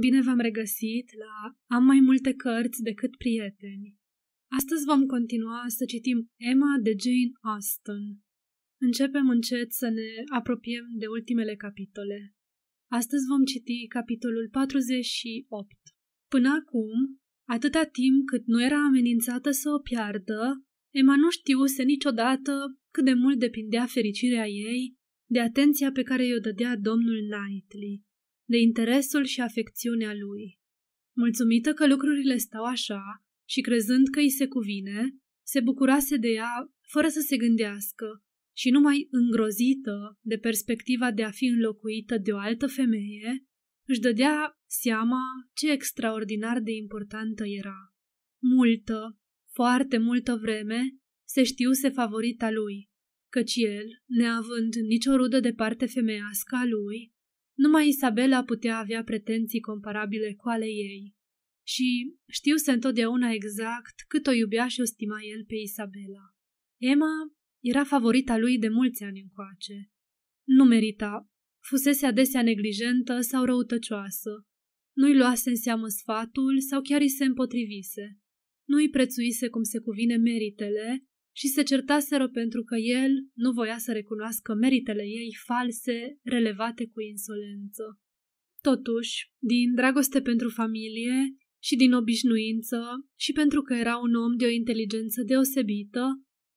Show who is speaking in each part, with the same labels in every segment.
Speaker 1: Bine v-am regăsit la Am mai multe cărți decât prieteni. Astăzi vom continua să citim Emma de Jane Austen. Începem încet să ne apropiem de ultimele capitole. Astăzi vom citi capitolul 48. Până acum, atâta timp cât nu era amenințată să o piardă, Emma nu știuse niciodată cât de mult depindea fericirea ei de atenția pe care i-o dădea domnul Knightley de interesul și afecțiunea lui. Mulțumită că lucrurile stau așa și crezând că îi se cuvine, se bucurase de ea fără să se gândească și numai îngrozită de perspectiva de a fi înlocuită de o altă femeie, își dădea seama ce extraordinar de importantă era. Multă, foarte multă vreme, se știuse favorita lui, căci el, neavând nicio rudă de parte femeiască a lui, numai Isabela putea avea pretenții comparabile cu ale ei și știu să întotdeauna exact cât o iubea și o stima el pe Isabela. Emma era favorita lui de mulți ani încoace. Nu merita, fusese adesea neglijentă sau răutăcioasă. Nu-i luase în seamă sfatul sau chiar îi se împotrivise. Nu-i prețuise cum se cuvine meritele și se certaseră pentru că el nu voia să recunoască meritele ei false, relevate cu insolență. Totuși, din dragoste pentru familie și din obișnuință și pentru că era un om de o inteligență deosebită,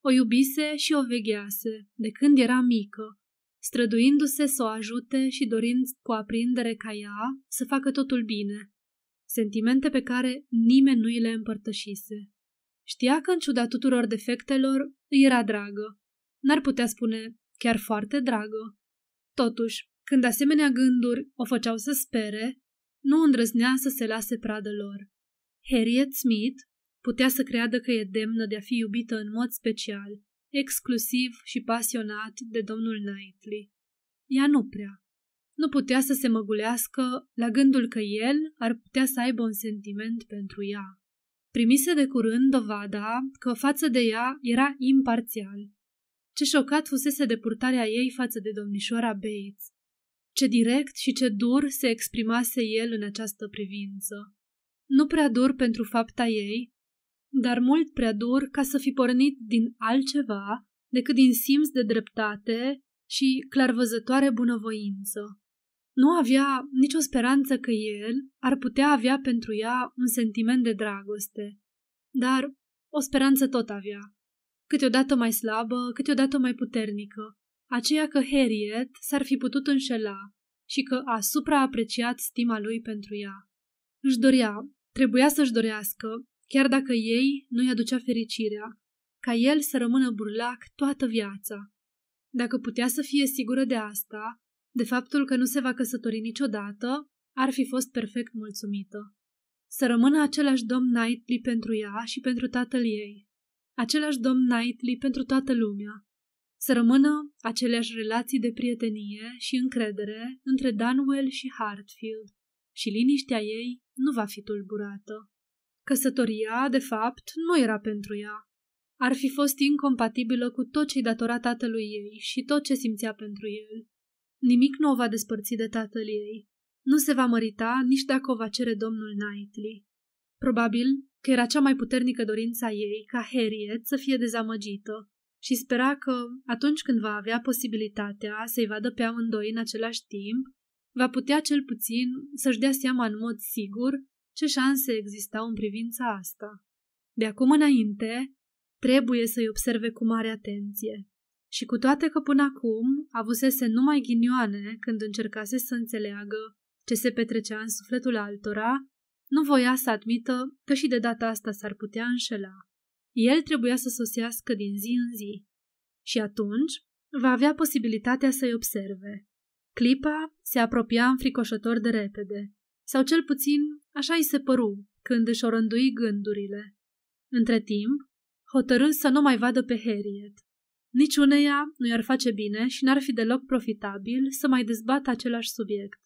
Speaker 1: o iubise și o veghease de când era mică, străduindu-se să o ajute și dorind cu aprindere ca ea să facă totul bine, sentimente pe care nimeni nu îi le împărtășise. Știa că, în ciuda tuturor defectelor, îi era dragă. N-ar putea spune chiar foarte dragă. Totuși, când asemenea gânduri o făceau să spere, nu îndrăznea să se lase pradă lor. Harriet Smith putea să creadă că e demnă de a fi iubită în mod special, exclusiv și pasionat de domnul Knightley. Ea nu prea. Nu putea să se măgulească la gândul că el ar putea să aibă un sentiment pentru ea primise de curând dovada că față de ea era imparțial. Ce șocat fusese depurtarea ei față de domnișoara Bates. Ce direct și ce dur se exprimase el în această privință. Nu prea dur pentru fapta ei, dar mult prea dur ca să fi pornit din altceva decât din simț de dreptate și clarvăzătoare bunăvoință. Nu avea nicio speranță că el ar putea avea pentru ea un sentiment de dragoste, dar o speranță tot avea, câteodată mai slabă, câteodată mai puternică, aceea că Harriet s-ar fi putut înșela și că a supraapreciat stima lui pentru ea. Își dorea, trebuia să-și dorească, chiar dacă ei nu-i aducea fericirea, ca el să rămână burlac toată viața. Dacă putea să fie sigură de asta, de faptul că nu se va căsători niciodată, ar fi fost perfect mulțumită. Să rămână același domn Knightley pentru ea și pentru tatăl ei. Același domn Knightley pentru toată lumea. Să rămână aceleași relații de prietenie și încredere între Danwell și Hartfield și liniștea ei nu va fi tulburată. Căsătoria, de fapt, nu era pentru ea. Ar fi fost incompatibilă cu tot ce-i datora tatălui ei și tot ce simțea pentru el. Nimic nu o va despărți de tatăl ei. Nu se va mărita nici dacă o va cere domnul Knightley. Probabil că era cea mai puternică dorință a ei ca Harriet să fie dezamăgită și spera că, atunci când va avea posibilitatea să-i vadă pe amândoi în același timp, va putea cel puțin să-și dea seama în mod sigur ce șanse existau în privința asta. De acum înainte, trebuie să-i observe cu mare atenție. Și cu toate că până acum avusese numai ghinioane când încercase să înțeleagă ce se petrecea în sufletul altora, nu voia să admită că și de data asta s-ar putea înșela. El trebuia să sosească din zi în zi și atunci va avea posibilitatea să-i observe. Clipa se apropia înfricoșător de repede, sau cel puțin așa îi se păru când își orândui gândurile. Între timp, hotărând să nu mai vadă pe Harriet Niciuneia nu i-ar face bine și n-ar fi deloc profitabil să mai dezbată același subiect.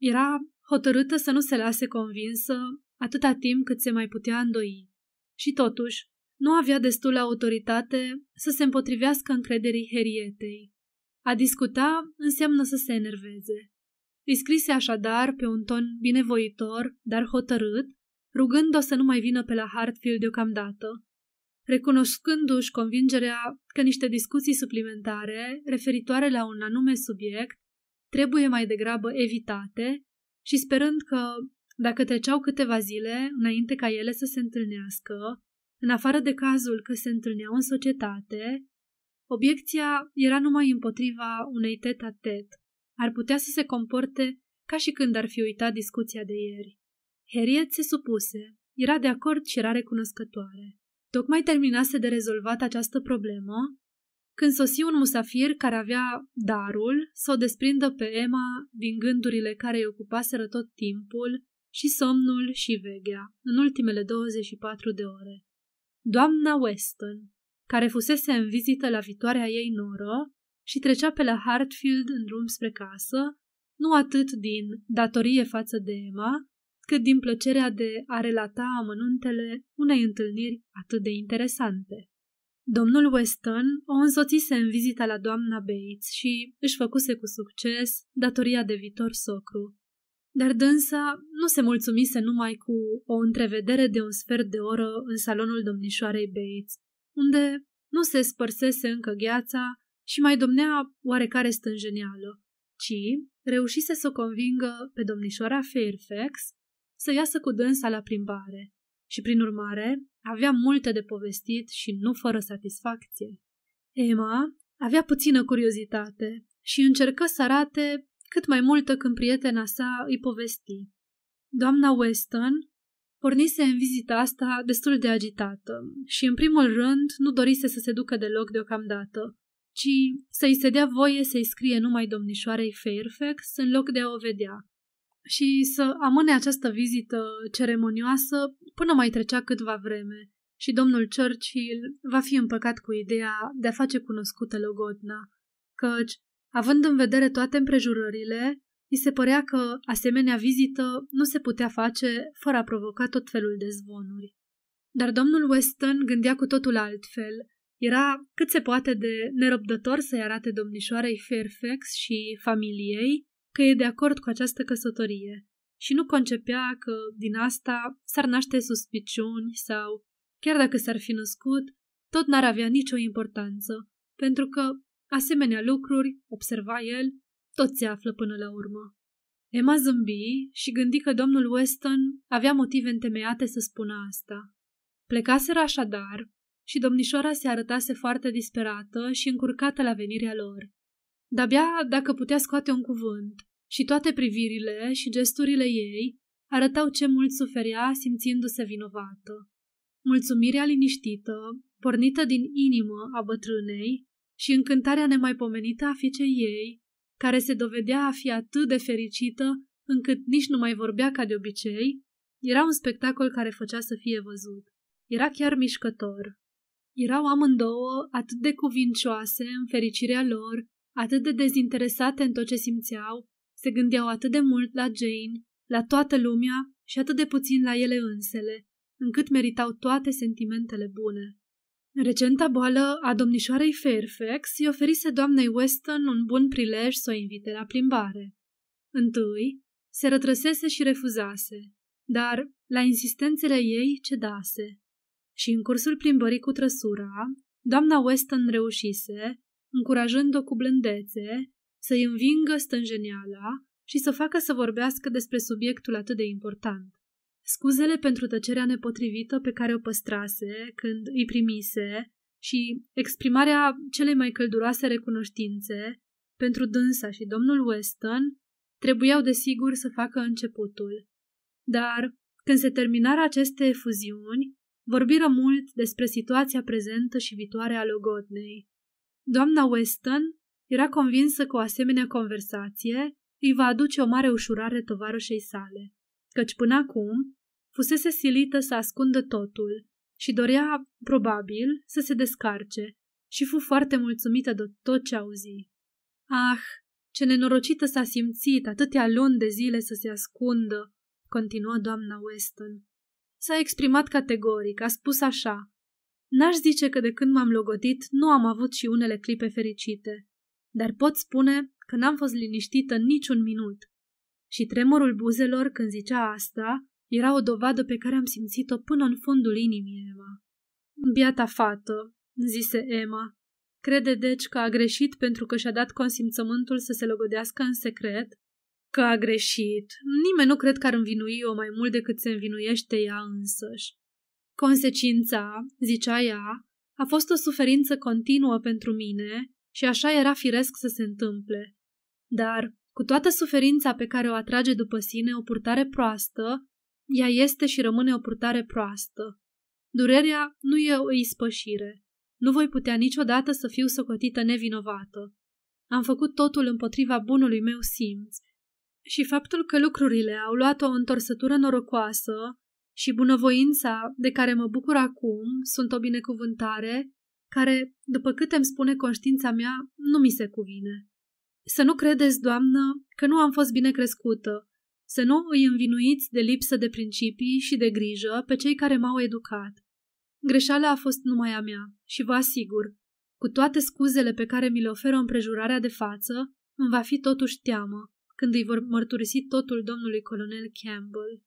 Speaker 1: Era hotărâtă să nu se lase convinsă atâta timp cât se mai putea îndoi. Și totuși, nu avea destulă autoritate să se împotrivească încrederii Herietei. A discuta înseamnă să se enerveze. Îi scrise așadar pe un ton binevoitor, dar hotărât, rugând-o să nu mai vină pe la Hartfield deocamdată, recunoscându-și convingerea că niște discuții suplimentare referitoare la un anume subiect trebuie mai degrabă evitate și sperând că, dacă treceau câteva zile înainte ca ele să se întâlnească, în afară de cazul că se întâlneau în societate, obiecția era numai împotriva unei tet-a-tet. Ar putea să se comporte ca și când ar fi uitat discuția de ieri. Harriet se supuse, era de acord și era recunoscătoare. Tocmai terminase de rezolvat această problemă când sosi un musafir care avea darul să o desprindă pe Emma din gândurile care îi ocupaseră tot timpul și somnul și vegea în ultimele 24 de ore. Doamna Weston, care fusese în vizită la viitoarea ei noră și trecea pe la Hartfield în drum spre casă, nu atât din datorie față de Emma, cât din plăcerea de a relata amănuntele unei întâlniri atât de interesante. Domnul Weston o însoțise în vizita la doamna Bates și își făcuse cu succes datoria de viitor socru. Dar dânsa nu se mulțumise numai cu o întrevedere de un sfert de oră în salonul domnișoarei Bates, unde nu se spărsese încă gheața și mai domnea oarecare stânjeneală, ci reușise să o convingă pe domnișoara Fairfax să iasă cu dânsa la plimbare și, prin urmare, avea multe de povestit și nu fără satisfacție. Emma avea puțină curiozitate și încercă să arate cât mai multă când prietena sa îi povesti. Doamna Weston pornise în vizita asta destul de agitată și, în primul rând, nu dorise să se ducă deloc deocamdată, ci să-i se dea voie să-i scrie numai domnișoarei Fairfax în loc de a o vedea, și să amâne această vizită ceremonioasă până mai trecea câtva vreme și domnul Churchill va fi împăcat cu ideea de a face cunoscută Logodna, căci, având în vedere toate împrejurările, I se părea că asemenea vizită nu se putea face fără a provoca tot felul de zvonuri. Dar domnul Weston gândea cu totul altfel. Era cât se poate de nerăbdător să-i arate domnișoarei Fairfax și familiei că e de acord cu această căsătorie și nu concepea că din asta s-ar naște suspiciuni sau, chiar dacă s-ar fi născut, tot n-ar avea nicio importanță, pentru că asemenea lucruri, observa el, tot se află până la urmă. Emma zâmbi și gândi că domnul Weston avea motive întemeiate să spună asta. Plecaseră așadar și domnișoara se arătase foarte disperată și încurcată la venirea lor. De-abia dacă putea scoate un cuvânt și toate privirile și gesturile ei arătau ce mult suferea simțindu-se vinovată. Mulțumirea liniștită, pornită din inimă a bătrânei și încântarea nemaipomenită a fiicei ei, care se dovedea a fi atât de fericită încât nici nu mai vorbea ca de obicei, era un spectacol care făcea să fie văzut. Era chiar mișcător. Erau amândouă atât de cuvincioase în fericirea lor atât de dezinteresate în tot ce simțeau, se gândeau atât de mult la Jane, la toată lumea și atât de puțin la ele însele, încât meritau toate sentimentele bune. Recenta boală a domnișoarei Fairfax îi oferise doamnei Weston un bun prilej să o invite la plimbare. Întâi, se rătrăsese și refuzase, dar, la insistențele ei, cedase. Și în cursul plimbării cu trăsura, doamna Weston reușise, încurajând-o cu blândețe să-i învingă stânjeneala și să facă să vorbească despre subiectul atât de important. Scuzele pentru tăcerea nepotrivită pe care o păstrase când îi primise și exprimarea celei mai călduroase recunoștințe pentru dânsa și domnul Weston trebuiau desigur să facă începutul. Dar, când se terminară aceste efuziuni, vorbiră mult despre situația prezentă și viitoare a Logodnei. Doamna Weston era convinsă că o asemenea conversație îi va aduce o mare ușurare tovarășei sale, căci până acum fusese silită să ascundă totul și dorea, probabil, să se descarce și fu foarte mulțumită de tot ce auzi. Ah, ce nenorocită s-a simțit atâtea luni de zile să se ascundă, continuă doamna Weston. S-a exprimat categoric, a spus așa, N-aș zice că de când m-am logodit nu am avut și unele clipe fericite, dar pot spune că n-am fost liniștită niciun minut. Și tremurul buzelor când zicea asta era o dovadă pe care am simțit-o până în fundul inimii Emma. Biata fată, zise Emma, crede deci că a greșit pentru că și-a dat consimțământul să se logodească în secret? Că a greșit. Nimeni nu cred că ar învinui-o mai mult decât se învinuiește ea însăși. Consecința, zicea ea, a fost o suferință continuă pentru mine și așa era firesc să se întâmple. Dar, cu toată suferința pe care o atrage după sine o purtare proastă, ea este și rămâne o purtare proastă. Durerea nu e o ispășire. Nu voi putea niciodată să fiu socotită nevinovată. Am făcut totul împotriva bunului meu simț. Și faptul că lucrurile au luat o întorsătură norocoasă și bunăvoința de care mă bucur acum sunt o binecuvântare care, după cât îmi spune conștiința mea, nu mi se cuvine. Să nu credeți, doamnă, că nu am fost bine crescută, să nu îi învinuiți de lipsă de principii și de grijă pe cei care m-au educat. Greșeala a fost numai a mea și vă asigur, cu toate scuzele pe care mi le oferă împrejurarea de față, îmi va fi totuși teamă când îi vor mărturisi totul domnului colonel Campbell.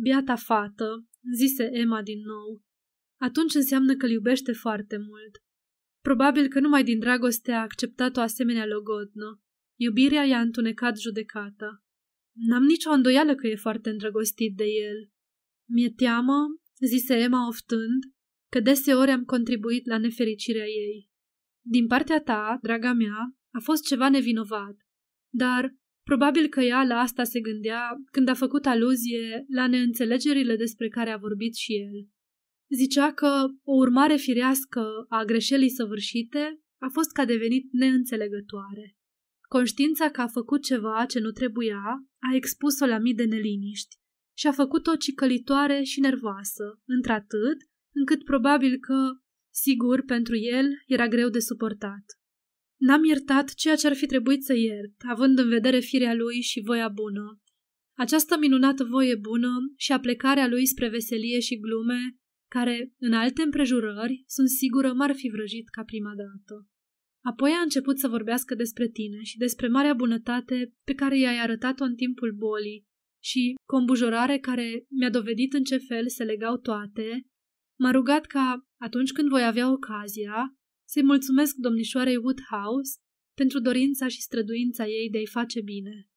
Speaker 1: Biata fată, zise Emma din nou. Atunci înseamnă că îl iubește foarte mult. Probabil că numai din dragoste a acceptat o asemenea logodnă. Iubirea i-a întunecat judecata. N-am nicio îndoială că e foarte îndrăgostit de el. Mi-e teamă, zise Emma oftând, că deseori am contribuit la nefericirea ei. Din partea ta, draga mea, a fost ceva nevinovat, dar Probabil că ea la asta se gândea când a făcut aluzie la neînțelegerile despre care a vorbit și el. Zicea că o urmare firească a greșelii săvârșite a fost ca devenit neînțelegătoare. Conștiința că a făcut ceva ce nu trebuia a expus-o la mii de neliniști și a făcut-o cicălitoare și nervoasă, într-atât încât probabil că, sigur, pentru el era greu de suportat. N-am iertat ceea ce ar fi trebuit să iert, având în vedere firea lui și voia bună. Această minunată voie bună și aplecarea lui spre veselie și glume, care, în alte împrejurări, sunt sigură m-ar fi vrăjit ca prima dată. Apoi a început să vorbească despre tine și despre marea bunătate pe care i-ai arătat-o în timpul bolii și combujorare care mi-a dovedit în ce fel se legau toate, m-a rugat ca, atunci când voi avea ocazia, să-i mulțumesc domnișoarei Woodhouse pentru dorința și străduința ei de a-i face bine.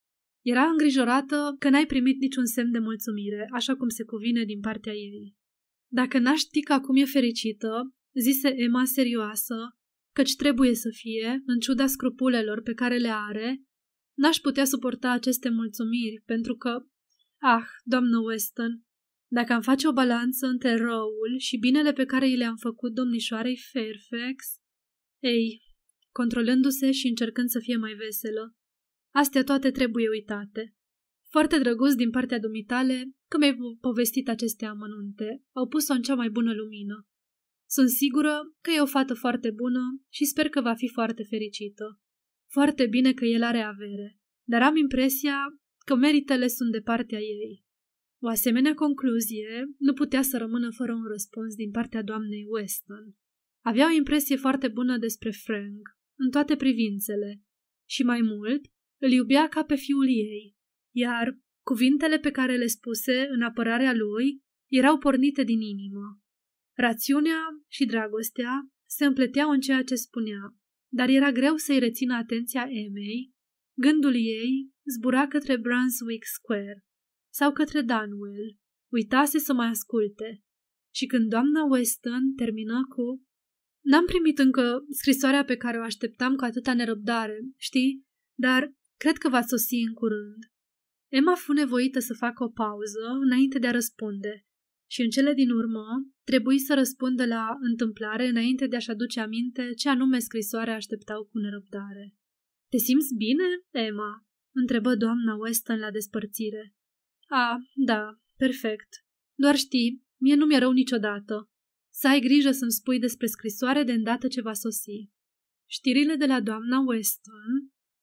Speaker 1: Era îngrijorată că n-ai primit niciun semn de mulțumire, așa cum se cuvine din partea ei. Dacă n-aș ști că acum e fericită, zise Emma serioasă, căci trebuie să fie, în ciuda scrupulelor pe care le are, n-aș putea suporta aceste mulțumiri, pentru că... Ah, doamnă Weston, dacă am face o balanță între răul și binele pe care i le-am făcut domnișoarei Fairfax, ei, controlându-se și încercând să fie mai veselă, astea toate trebuie uitate. Foarte drăguț din partea dumitale că mi-ai povestit aceste amănunte, au pus-o în cea mai bună lumină. Sunt sigură că e o fată foarte bună și sper că va fi foarte fericită. Foarte bine că el are avere, dar am impresia că meritele sunt de partea ei. O asemenea concluzie nu putea să rămână fără un răspuns din partea doamnei Weston. Avea o impresie foarte bună despre Frank, în toate privințele, și mai mult, îl iubea ca pe fiul ei, iar cuvintele pe care le spuse în apărarea lui erau pornite din inimă. Rațiunea și dragostea se împleteau în ceea ce spunea, dar era greu să-i rețină atenția Emei. Gândul ei zbura către Brunswick Square sau către Danwell, Uitase să mai asculte. Și când doamna Weston termină cu N-am primit încă scrisoarea pe care o așteptam cu atâta nerăbdare, știi? Dar cred că va sosi în curând. Emma fu nevoită să facă o pauză înainte de a răspunde și în cele din urmă trebuie să răspundă la întâmplare înainte de a-și aduce aminte ce anume scrisoare așteptau cu nerăbdare. Te simți bine, Emma?" întrebă doamna Weston la despărțire. A, da, perfect. Doar știi, mie nu mi-e rău niciodată. Să ai grijă să-mi spui despre scrisoare de îndată ce va sosi. Știrile de la doamna Weston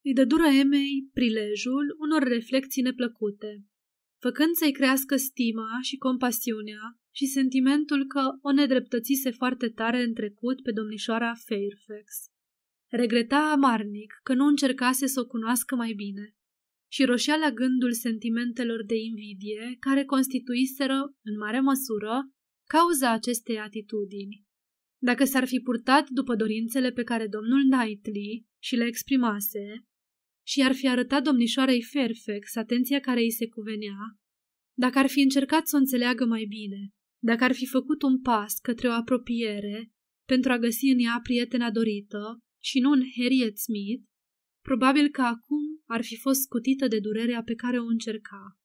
Speaker 1: îi dă dură Emei prilejul unor reflexii neplăcute, făcând să-i crească stima și compasiunea și sentimentul că o nedreptățise foarte tare în trecut pe domnișoara Fairfax. Regreta amarnic că nu încercase să o cunoască mai bine și roșea la gândul sentimentelor de invidie care constituiseră, în mare măsură, cauza acestei atitudini. Dacă s-ar fi purtat după dorințele pe care domnul Knightley și le exprimase și ar fi arătat domnișoarei Fairfax atenția care îi se cuvenea, dacă ar fi încercat să o înțeleagă mai bine, dacă ar fi făcut un pas către o apropiere pentru a găsi în ea prietena dorită și nu în Harriet Smith, probabil că acum ar fi fost scutită de durerea pe care o încerca.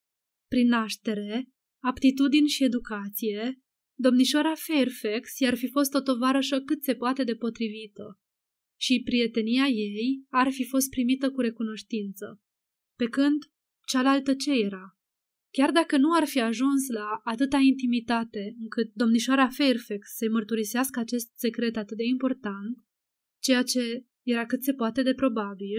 Speaker 1: Prin naștere, aptitudini și educație, Domnișoara Fairfax i-ar fi fost o tovarășă cât se poate de potrivită și prietenia ei ar fi fost primită cu recunoștință. Pe când cealaltă ce era? Chiar dacă nu ar fi ajuns la atâta intimitate încât domnișoara Fairfax să-i mărturisească acest secret atât de important, ceea ce era cât se poate de probabil,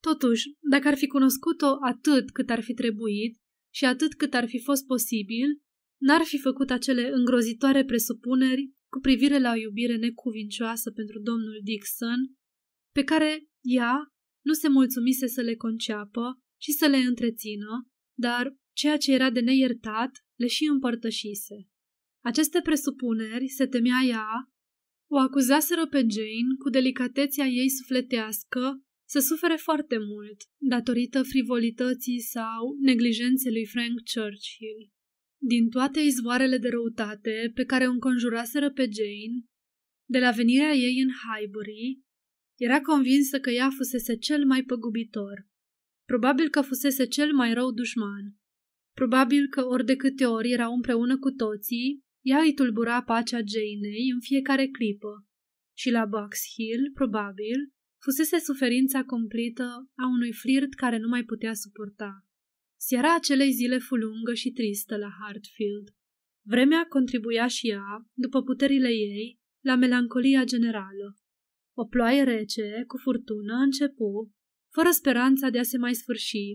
Speaker 1: totuși, dacă ar fi cunoscut-o atât cât ar fi trebuit și atât cât ar fi fost posibil, n-ar fi făcut acele îngrozitoare presupuneri cu privire la o iubire necuvincioasă pentru domnul Dixon, pe care ea nu se mulțumise să le conceapă și să le întrețină, dar ceea ce era de neiertat le și împărtășise. Aceste presupuneri, se temea ea, o acuzaseră pe Jane cu delicatețea ei sufletească să sufere foarte mult datorită frivolității sau neglijenței lui Frank Churchill. Din toate izvoarele de răutate pe care o înconjuraseră pe Jane, de la venirea ei în Highbury, era convinsă că ea fusese cel mai păgubitor. Probabil că fusese cel mai rău dușman. Probabil că ori de câte ori erau împreună cu toții, ea îi tulbura pacea Janei în fiecare clipă. Și la Box Hill, probabil, fusese suferința completă a unui flirt care nu mai putea suporta. Seara acelei zile fu lungă și tristă la Hartfield. Vremea contribuia și ea, după puterile ei, la melancolia generală. O ploaie rece, cu furtună, începu, fără speranța de a se mai sfârși,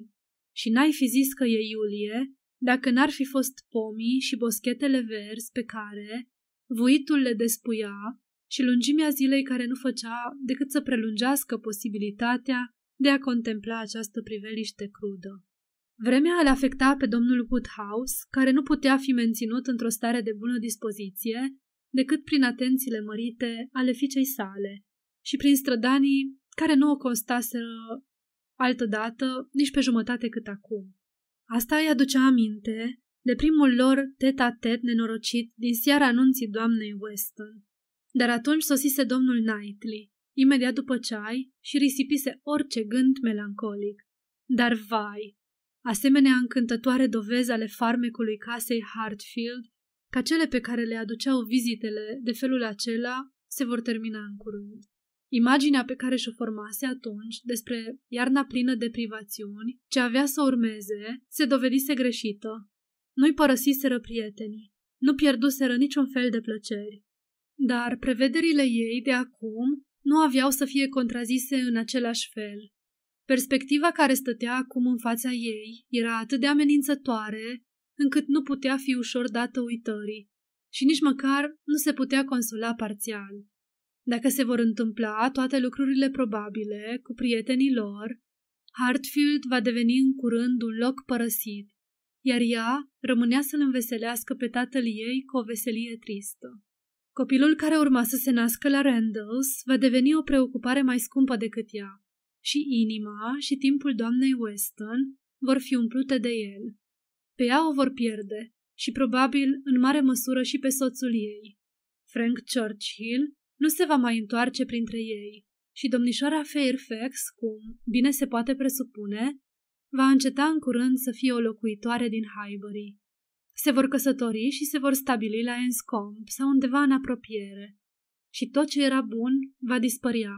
Speaker 1: și n-ai fi zis că e iulie, dacă n-ar fi fost pomii și boschetele verzi pe care vuitul le despuia și lungimea zilei care nu făcea decât să prelungească posibilitatea de a contempla această priveliște crudă. Vremea îl afecta pe domnul Woodhouse, care nu putea fi menținut într-o stare de bună dispoziție decât prin atențiile mărite ale fiicei sale și prin strădanii care nu o constaseră altădată nici pe jumătate cât acum. Asta îi aducea aminte de primul lor tet-a-tet nenorocit din seara anunții doamnei Weston. Dar atunci sosise domnul Knightley, imediat după ceai, și risipise orice gând melancolic. Dar vai, asemenea încântătoare dovezi ale farmecului casei Hartfield, ca cele pe care le aduceau vizitele de felul acela se vor termina în curând. Imaginea pe care și-o formase atunci despre iarna plină de privațiuni, ce avea să urmeze, se dovedise greșită. Nu-i părăsiseră prietenii, nu pierduseră niciun fel de plăceri. Dar prevederile ei de acum nu aveau să fie contrazise în același fel. Perspectiva care stătea acum în fața ei era atât de amenințătoare încât nu putea fi ușor dată uitării și nici măcar nu se putea consola parțial. Dacă se vor întâmpla toate lucrurile probabile cu prietenii lor, Hartfield va deveni în curând un loc părăsit, iar ea rămânea să-l înveselească pe tatăl ei cu o veselie tristă. Copilul care urma să se nască la Randalls va deveni o preocupare mai scumpă decât ea și inima și timpul doamnei Weston vor fi umplute de el. Pe ea o vor pierde și probabil în mare măsură și pe soțul ei. Frank Churchill nu se va mai întoarce printre ei și domnișoara Fairfax, cum bine se poate presupune, va înceta în curând să fie o locuitoare din Highbury. Se vor căsători și se vor stabili la Enscombe sau undeva în apropiere. Și tot ce era bun va dispărea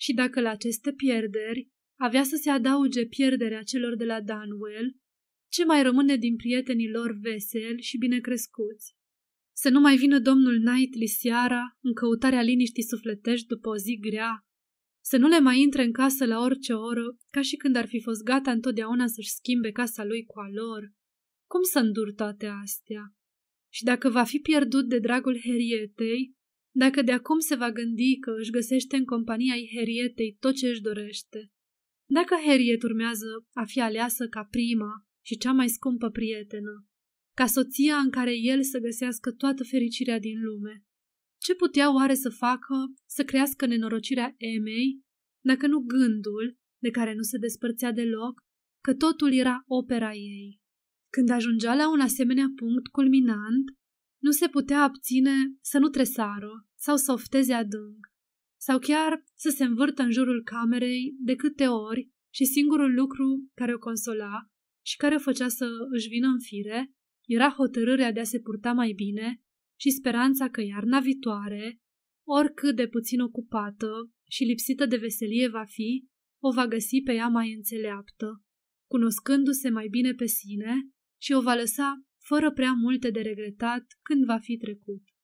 Speaker 1: și dacă la aceste pierderi avea să se adauge pierderea celor de la Dunwell, ce mai rămâne din prietenii lor veseli și binecrescuți? Să nu mai vină domnul Knightley seara în căutarea liniștii sufletești după o zi grea, să nu le mai intre în casă la orice oră, ca și când ar fi fost gata întotdeauna să-și schimbe casa lui cu a lor. Cum să îndur toate astea? Și dacă va fi pierdut de dragul Herietei, dacă de acum se va gândi că își găsește în compania Herietei tot ce își dorește, dacă Heriet urmează a fi aleasă ca prima și cea mai scumpă prietenă, ca soția în care el să găsească toată fericirea din lume, ce putea oare să facă să crească nenorocirea Emei, dacă nu gândul, de care nu se despărțea deloc, că totul era opera ei? Când ajungea la un asemenea punct culminant, nu se putea abține să nu tresară sau să ofteze adânc, sau chiar să se învârtă în jurul camerei de câte ori și singurul lucru care o consola și care o făcea să își vină în fire era hotărârea de a se purta mai bine și speranța că iarna viitoare, oricât de puțin ocupată și lipsită de veselie va fi, o va găsi pe ea mai înțeleaptă, cunoscându-se mai bine pe sine și o va lăsa fără prea multe de regretat când va fi trecut.